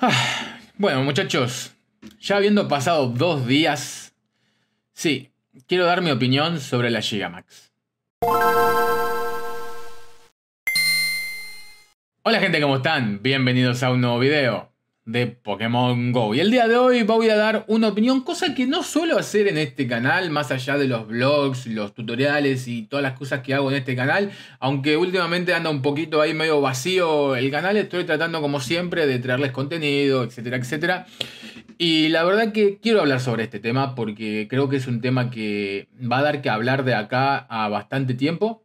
Ah, bueno, muchachos, ya habiendo pasado dos días, sí, quiero dar mi opinión sobre la Gigamax. Hola gente, ¿cómo están? Bienvenidos a un nuevo video de Pokémon Go. Y el día de hoy voy a dar una opinión, cosa que no suelo hacer en este canal, más allá de los blogs, los tutoriales y todas las cosas que hago en este canal, aunque últimamente anda un poquito ahí medio vacío el canal, estoy tratando como siempre de traerles contenido, etcétera, etcétera. Y la verdad que quiero hablar sobre este tema porque creo que es un tema que va a dar que hablar de acá a bastante tiempo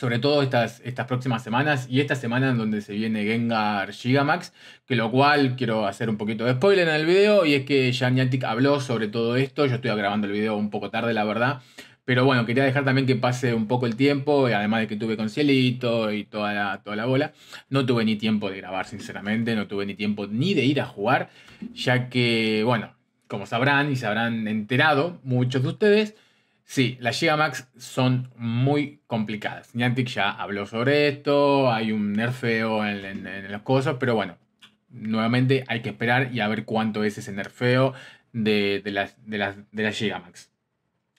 sobre todo estas, estas próximas semanas y esta semana en donde se viene Gengar Gigamax, que lo cual quiero hacer un poquito de spoiler en el video y es que ya habló sobre todo esto, yo estoy grabando el video un poco tarde la verdad, pero bueno, quería dejar también que pase un poco el tiempo, y además de que tuve con Cielito y toda toda la bola, no tuve ni tiempo de grabar sinceramente, no tuve ni tiempo ni de ir a jugar, ya que bueno, como sabrán y se habrán enterado muchos de ustedes, Sí, las Gigamax son muy complicadas. Niantic ya habló sobre esto, hay un nerfeo en, las cosas, pero bueno, nuevamente hay que esperar y a ver cuánto es ese nerfeo de, las, de, las, de las Gigamax.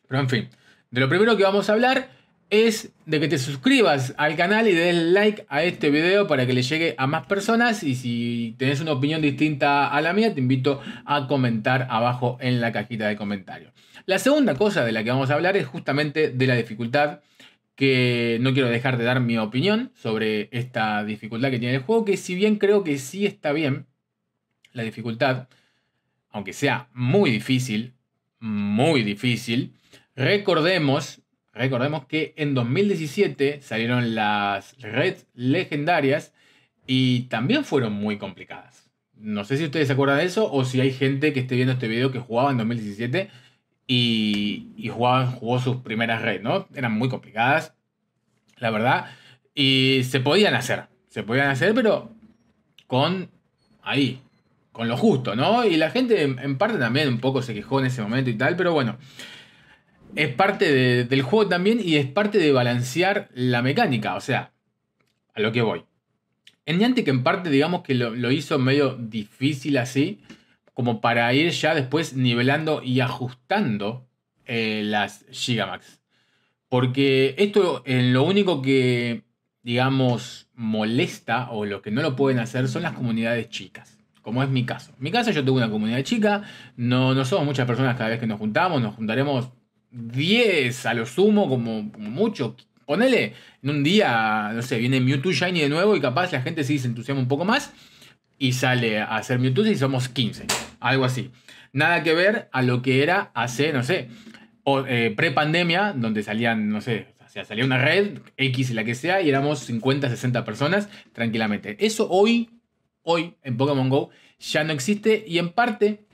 Pero en fin, de lo primero que vamos a hablar es de que te suscribas al canal y des like a este video para que le llegue a más personas y si tenés una opinión distinta a la mía te invito a comentar abajo en la cajita de comentarios. La segunda cosa de la que vamos a hablar es justamente de la dificultad que no quiero dejar de dar mi opinión sobre esta dificultad que tiene el juego que si bien creo que sí está bien la dificultad, aunque sea muy difícil, muy difícil, recordemos Recordemos que en 2017 salieron las redes legendarias y también fueron muy complicadas. No sé si ustedes se acuerdan de eso o si hay gente que esté viendo este video que jugaba en 2017 y, y jugó sus primeras redes, ¿no? Eran muy complicadas, la verdad. Y se podían hacer, se podían hacer, pero con ahí, con lo justo, ¿no? Y la gente en parte también un poco se quejó en ese momento y tal, pero bueno es parte del juego también y es parte de balancear la mecánica. O sea, a lo que voy. En que en parte digamos que lo, hizo medio difícil así, como para ir ya después nivelando y ajustando eh, las Gigamax. Porque esto lo único que, digamos, molesta o lo que no lo pueden hacer son las comunidades chicas como es mi caso. En mi caso, yo tengo una comunidad chica, no, no somos muchas personas cada vez que nos juntamos, nos juntaremos 10 a lo sumo, como, mucho. Ponele, en un día, no sé, viene Mewtwo Shiny de nuevo y capaz la gente sí se entusiasma un poco más y sale a hacer Mewtwo y somos 15, algo así. Nada que ver a lo que era hace, no sé, eh, pre-pandemia, donde salían, no sé, o sea, salía una red, X la que sea, y éramos 50, 60 personas tranquilamente. Eso hoy, hoy en Pokémon Go ya no existe y en parte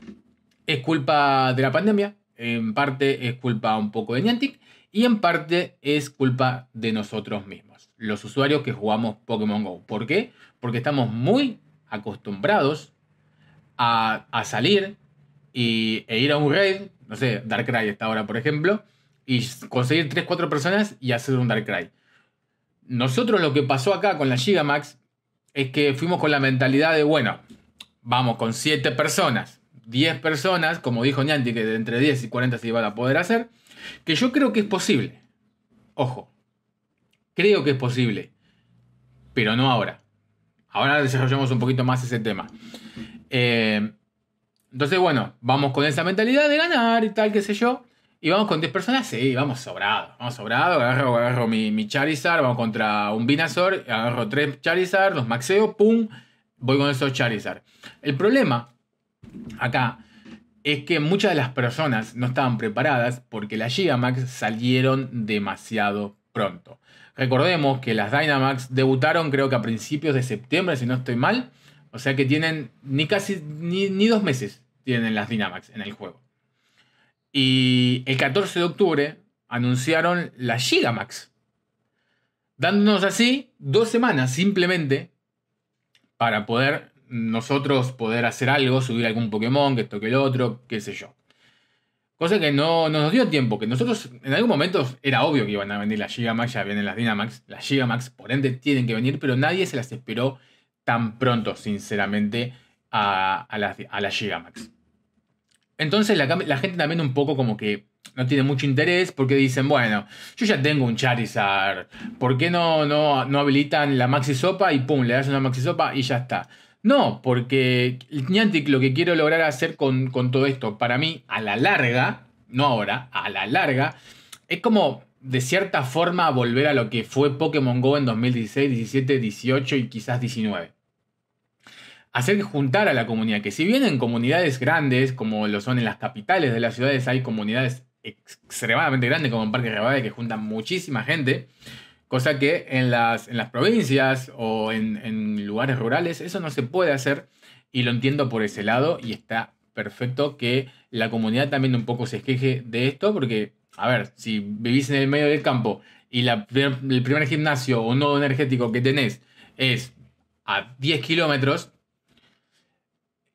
es culpa de la pandemia, en parte es culpa un poco de Niantic y en parte es culpa de nosotros mismos, los usuarios que jugamos Pokémon Go. ¿Por qué? Porque estamos muy acostumbrados a, salir y, e ir a un raid, no sé, Darkrai está ahora, por ejemplo, y conseguir 3-4 personas y hacer un Darkrai. Nosotros lo que pasó acá con la Gigamax es que fuimos con la mentalidad de, bueno, vamos con 7 personas, 10 personas, como dijo Nianti, que entre 10 y 40 se iban a poder hacer, que yo creo que es posible. Ojo, creo que es posible, pero no ahora. Ahora desarrollamos un poquito más ese tema. Eh, entonces, bueno, vamos con esa mentalidad de ganar y tal, qué sé yo. Y vamos con 10 personas, sí, vamos sobrado. Vamos sobrado, agarro, mi, mi Charizard, vamos contra un Binazor, agarro 3 Charizard, los maxeo, pum, voy con esos Charizard. El problema acá es que muchas de las personas no estaban preparadas porque las Gigamax salieron demasiado pronto. Recordemos que las Dynamax debutaron creo que a principios de septiembre, si no estoy mal. O sea que tienen ni casi ni, dos meses tienen las Dynamax en el juego. Y el 14 de octubre anunciaron las Gigamax. Dándonos así dos semanas simplemente para poder nosotros poder hacer algo, subir algún Pokémon, que esto que el otro, qué sé yo. Cosa que no, nos dio tiempo, que nosotros en algún momento era obvio que iban a venir las Gigamax, ya vienen las Dynamax, las Gigamax por ende tienen que venir, pero nadie se las esperó tan pronto, sinceramente, a, a las, a Gigamax. Entonces la, gente también un poco como que no tiene mucho interés porque dicen, bueno, yo ya tengo un Charizard, ¿por qué no, no, no habilitan la Maxi Sopa y pum, le das una Maxi Sopa y ya está? No, porque Niantic lo que quiero lograr hacer con, todo esto, para mí, a la larga, no ahora, a la larga, es como de cierta forma volver a lo que fue Pokémon Go en 2016, 17, 18 y quizás 19. Hacer juntar a la comunidad, que si bien en comunidades grandes, como lo son en las capitales de las ciudades, hay comunidades extremadamente grandes, como en Parque Rebade, que juntan muchísima gente, Cosa que en las, en las provincias o en, lugares rurales eso no se puede hacer y lo entiendo por ese lado y está perfecto que la comunidad también un poco se queje de esto porque, a ver, si vivís en el medio del campo y el primer gimnasio o nodo energético que tenés es a 10 kilómetros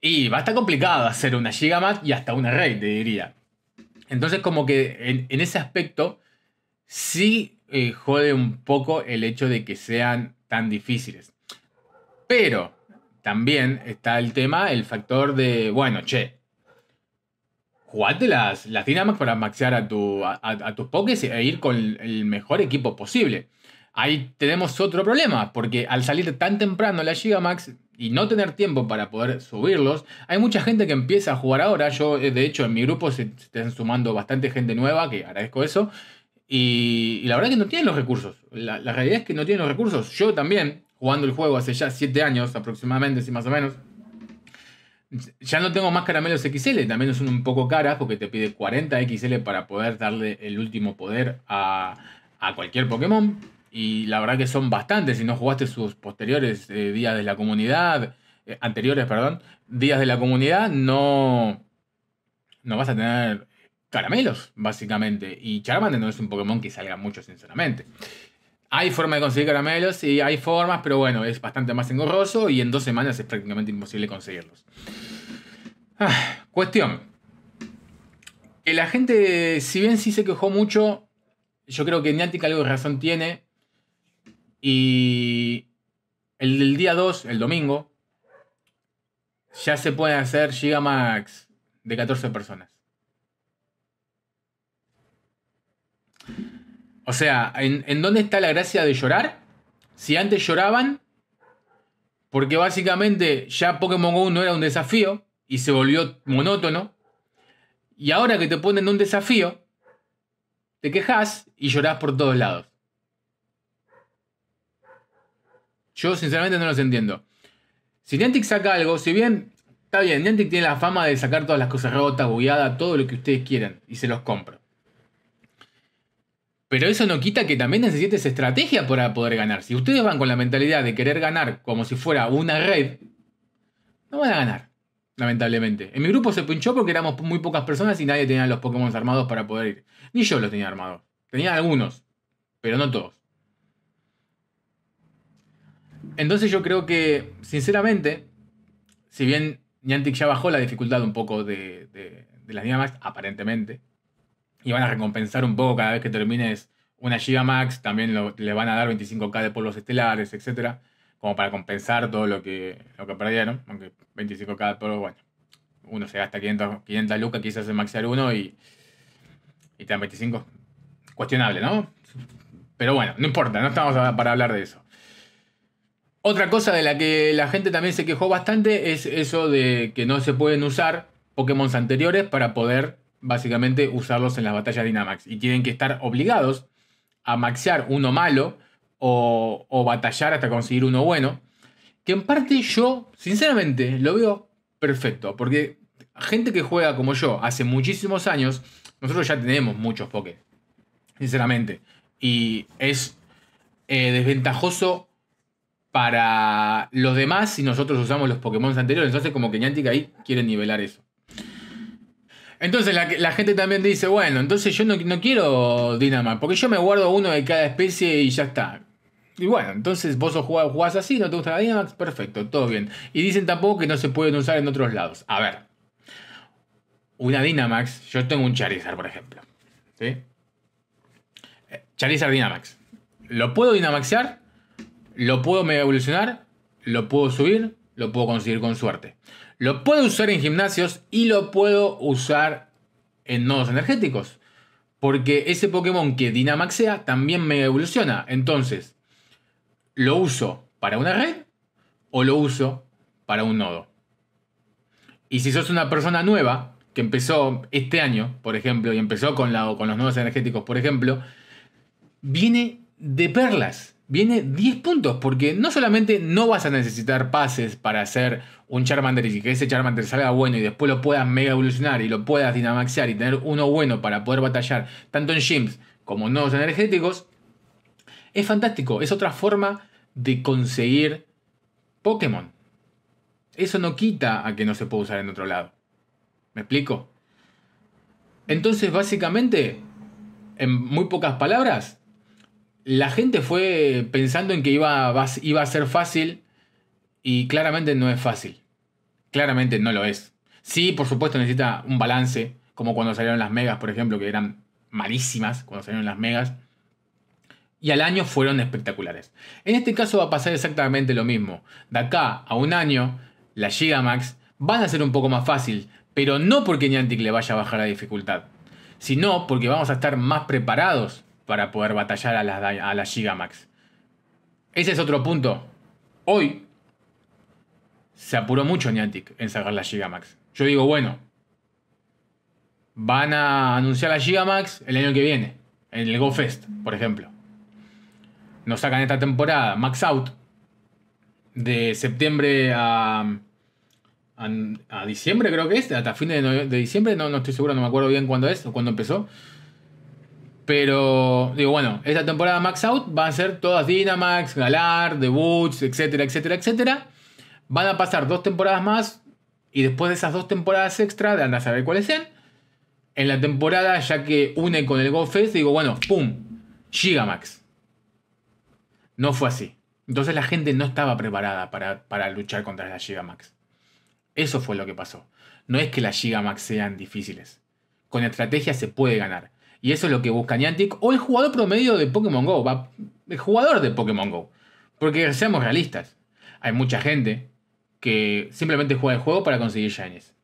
y va a estar complicado hacer una gigamat y hasta una red, te diría. Entonces como que en, en ese aspecto sí eh, jode un poco el hecho de que sean tan difíciles. Pero también está el tema, el factor de, bueno, che, jugate las, las Dynamax para maxear a, tu, a, tus Pokés e ir con el mejor equipo posible. Ahí tenemos otro problema, porque al salir tan temprano la Gigamax y no tener tiempo para poder subirlos, hay mucha gente que empieza a jugar ahora. Yo, eh, de hecho, en mi grupo se están sumando bastante gente nueva, que agradezco eso, y, la verdad que no tienen los recursos. La, realidad es que no tienen los recursos. Yo también, jugando el juego hace ya 7 años aproximadamente, si más o menos, ya no tengo más caramelos XL. También son un poco caras porque te pide 40 XL para poder darle el último poder a, cualquier Pokémon. Y la verdad que son bastantes. Si no jugaste sus posteriores eh, días de la comunidad, eh, anteriores, perdón, días de la comunidad, no, no vas a tener caramelos, básicamente. Y Charmander no es un Pokémon que salga mucho, sinceramente. Hay forma de conseguir caramelos y hay formas, pero bueno, es bastante más engorroso y en dos semanas es prácticamente imposible conseguirlos. Ah, cuestión. Que la gente, si bien sí se quejó mucho, yo creo que Niantic algo de razón tiene. Y el día 2, el domingo, ya se puede hacer Gigamax de 14 personas. O sea, ¿en, dónde está la gracia de llorar? Si antes lloraban, porque básicamente ya Pokémon GO no era un desafío y se volvió monótono. Y ahora que te ponen un desafío, te quejas y llorás por todos lados. Yo sinceramente no los entiendo. Si Niantic saca algo, si bien está bien, Niantic tiene la fama de sacar todas las cosas rotas, bugueadas, todo lo que ustedes quieran, y se los compro. Pero eso no quita que también necesites estrategia para poder ganar. Si ustedes van con la mentalidad de querer ganar como si fuera una red, no van a ganar, lamentablemente. En mi grupo se pinchó porque éramos muy pocas personas y nadie tenía los Pokémon armados para poder ir. Ni yo los tenía armados. Tenía algunos, pero no todos. Entonces yo creo que, sinceramente, si bien Niantic ya bajó la dificultad un poco de, las Dynamax, aparentemente, y van a recompensar un poco cada vez que termines una Giga Max, también les le van a dar 25k de polos estelares, etc. como para compensar todo lo que, lo que perdieron, aunque 25k de bueno, uno se gasta 500, 500 lucas quizás en maxear uno y, y te dan 25. Cuestionable, ¿no? Pero bueno, no importa, no estamos para hablar de eso. Otra cosa de la que la gente también se quejó bastante es eso de que no se pueden usar Pokémon anteriores para poder básicamente usarlos en las batallas Dynamax. Y tienen que estar obligados a maxear uno malo o, batallar hasta conseguir uno bueno. Que en parte yo, sinceramente, lo veo perfecto. Porque gente que juega como yo hace muchísimos años, nosotros ya tenemos muchos Poké. Sinceramente. Y es eh, desventajoso para los demás si nosotros usamos los Pokémon anteriores. Entonces, como que Niantic ahí quiere nivelar eso. Entonces la, gente también dice, bueno, entonces yo no, no quiero Dynamax, porque yo me guardo uno de cada especie y ya está. Y bueno, entonces vos jugás, así, no te gusta la Dynamax, perfecto, todo bien. Y dicen tampoco que no se pueden usar en otros lados. A ver, una Dynamax, yo tengo un Charizard, por ejemplo. ¿sí? Eh, Charizard Dynamax. ¿Lo puedo Dynamaxear? ¿Lo puedo mega evolucionar? ¿Lo puedo subir? lo puedo conseguir con suerte. Lo puedo usar en gimnasios y lo puedo usar en nodos energéticos. Porque ese Pokémon que sea también me evoluciona. Entonces, ¿lo uso para una red o lo uso para un nodo? Y si sos una persona nueva que empezó este año, por ejemplo, y empezó con, la, con los nodos energéticos, por ejemplo, viene de perlas viene 10 puntos, porque no solamente no vas a necesitar pases para hacer un Charmander y que ese Charmander salga bueno y después lo puedas mega evolucionar y lo puedas dinamaxear y tener uno bueno para poder batallar tanto en gyms como en nodos energéticos, es fantástico, es otra forma de conseguir Pokémon. Eso no quita a que no se pueda usar en otro lado. ¿Me explico? Entonces, básicamente, en muy pocas palabras, la gente fue pensando en que iba, iba a ser fácil y claramente no es fácil. Claramente no lo es. Sí, por supuesto necesita un balance, como cuando salieron las megas, por ejemplo, que eran malísimas cuando salieron las megas. Y al año fueron espectaculares. En este caso va a pasar exactamente lo mismo. De acá a un año, las Gigamax van a ser un poco más fácil, pero no porque Niantic le vaya a bajar la dificultad, sino porque vamos a estar más preparados para poder batallar a las, a Max. Gigamax. Ese es otro punto. Hoy se apuró mucho Niantic en sacar la Gigamax. Yo digo, bueno, van a anunciar la Gigamax el año que viene, en el GoFest, por ejemplo. Nos sacan esta temporada Max Out de septiembre a, a, diciembre, creo que es, hasta fin de, diciembre, no, no, estoy seguro, no me acuerdo bien cuándo es o cuándo empezó. Pero, digo, bueno, esta temporada Max Out va a ser todas Dynamax, Galar, The Boots, etcétera, etcétera, etcétera. Van a pasar dos temporadas más y después de esas dos temporadas extra, de andar a saber cuáles sean, en la temporada ya que une con el GoFest, digo, bueno, ¡pum! Gigamax. No fue así. Entonces la gente no estaba preparada para, para luchar contra la Gigamax. Eso fue lo que pasó. No es que las Gigamax sean difíciles. Con estrategia se puede ganar. Y eso es lo que busca Niantic o el jugador promedio de Pokémon Go, el jugador de Pokémon Go. Porque seamos realistas, hay mucha gente que simplemente juega el juego para conseguir shinies.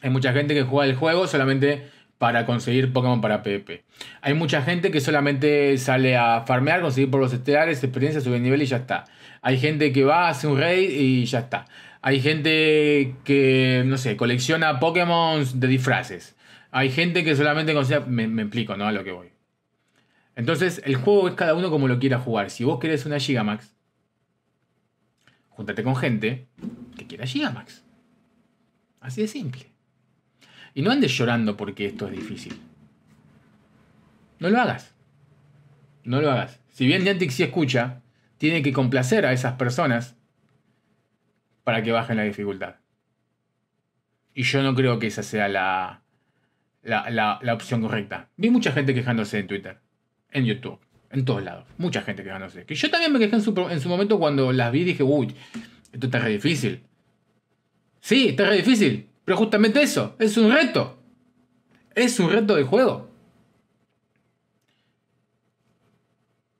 Hay mucha gente que juega el juego solamente para conseguir Pokémon para PvP. Hay mucha gente que solamente sale a farmear, conseguir por los estelares, experiencia, subir nivel y ya está. Hay gente que va, hace un raid y ya está. Hay gente que, no sé, colecciona Pokémon de disfraces. Hay gente que solamente considera. Me, me explico, ¿no? A lo que voy. Entonces, el juego es cada uno como lo quiera jugar. Si vos querés una Gigamax, júntate con gente que quiera Gigamax. Así de simple. Y no andes llorando porque esto es difícil. No lo hagas. No lo hagas. Si bien Niantic sí escucha, tiene que complacer a esas personas para que bajen la dificultad. Y yo no creo que esa sea la, la, opción correcta. Vi mucha gente quejándose en Twitter, en YouTube, en todos lados. Mucha gente quejándose. Que yo también me quejé en su, en su momento cuando las vi y dije, uy, esto está re difícil. Sí, está re difícil. Pero justamente eso, es un reto. Es un reto de juego.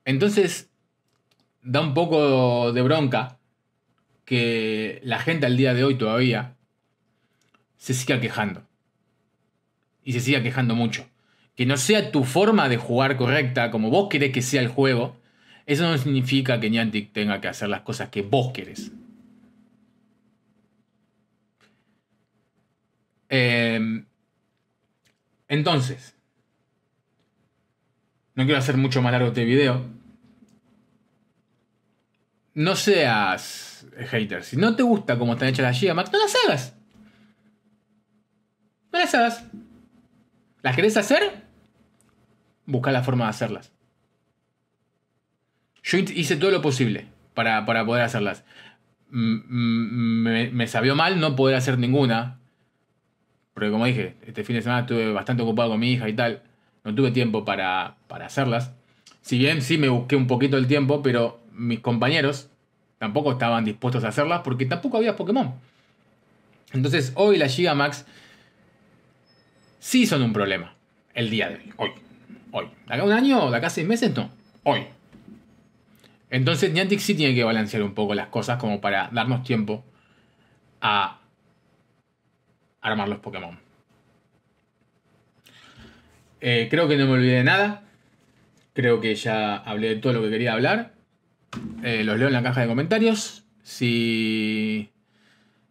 Entonces, da un poco de bronca que la gente al día de hoy todavía se siga quejando y se siga quejando mucho. Que no sea tu forma de jugar correcta, como vos querés que sea el juego, eso no significa que Niantic tenga que hacer las cosas que vos querés. Em, entonces, no quiero hacer mucho más largo este video. No seas hater. Si no te gusta cómo están hechas las Gigamax, no las hagas. No las hagas. ¿Las querés hacer? Busca la forma de hacerlas. Yo hice todo lo posible para, poder hacerlas. Me, sabió mal no poder hacer ninguna. Porque como dije, este fin de semana estuve bastante ocupado con mi hija y tal. No tuve tiempo para, para hacerlas. Si bien sí me busqué un poquito el tiempo, pero mis compañeros tampoco estaban dispuestos a hacerlas porque tampoco había Pokémon. Entonces hoy la Giga Max sí son un problema el día de hoy. Hoy. Hoy. De acá un año, de acá seis meses, no. Hoy. Entonces Niantic sí tiene que balancear un poco las cosas como para darnos tiempo a armar los Pokémon. Eh, creo que no me olvidé de nada. Creo que ya hablé de todo lo que quería hablar. Eh, los leo en la caja de comentarios. Si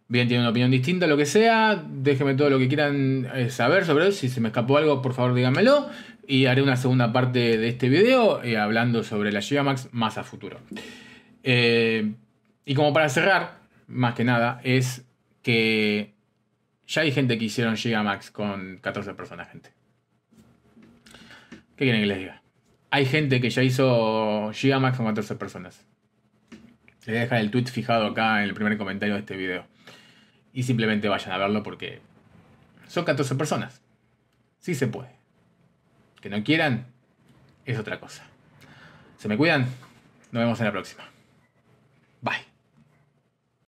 bien tienen una opinión distinta, lo que sea, déjenme todo lo que quieran eh, saber sobre eso si se me escapó algo, por favor díganmelo, y haré una segunda parte de este video eh, hablando sobre la Gigamax más a futuro. Eh, y como para cerrar, más que nada, es que ya hay gente que hicieron Gigamax con 14 personas, gente. ¿Qué quieren que les diga? Hay gente que ya hizo Gigamax con 14 personas. Les voy a dejar el tweet fijado acá en el primer comentario de este video y simplemente vayan a verlo porque son 14 personas. Sí se puede. Que no quieran es otra cosa. Se me cuidan. Nos vemos en la próxima. Bye.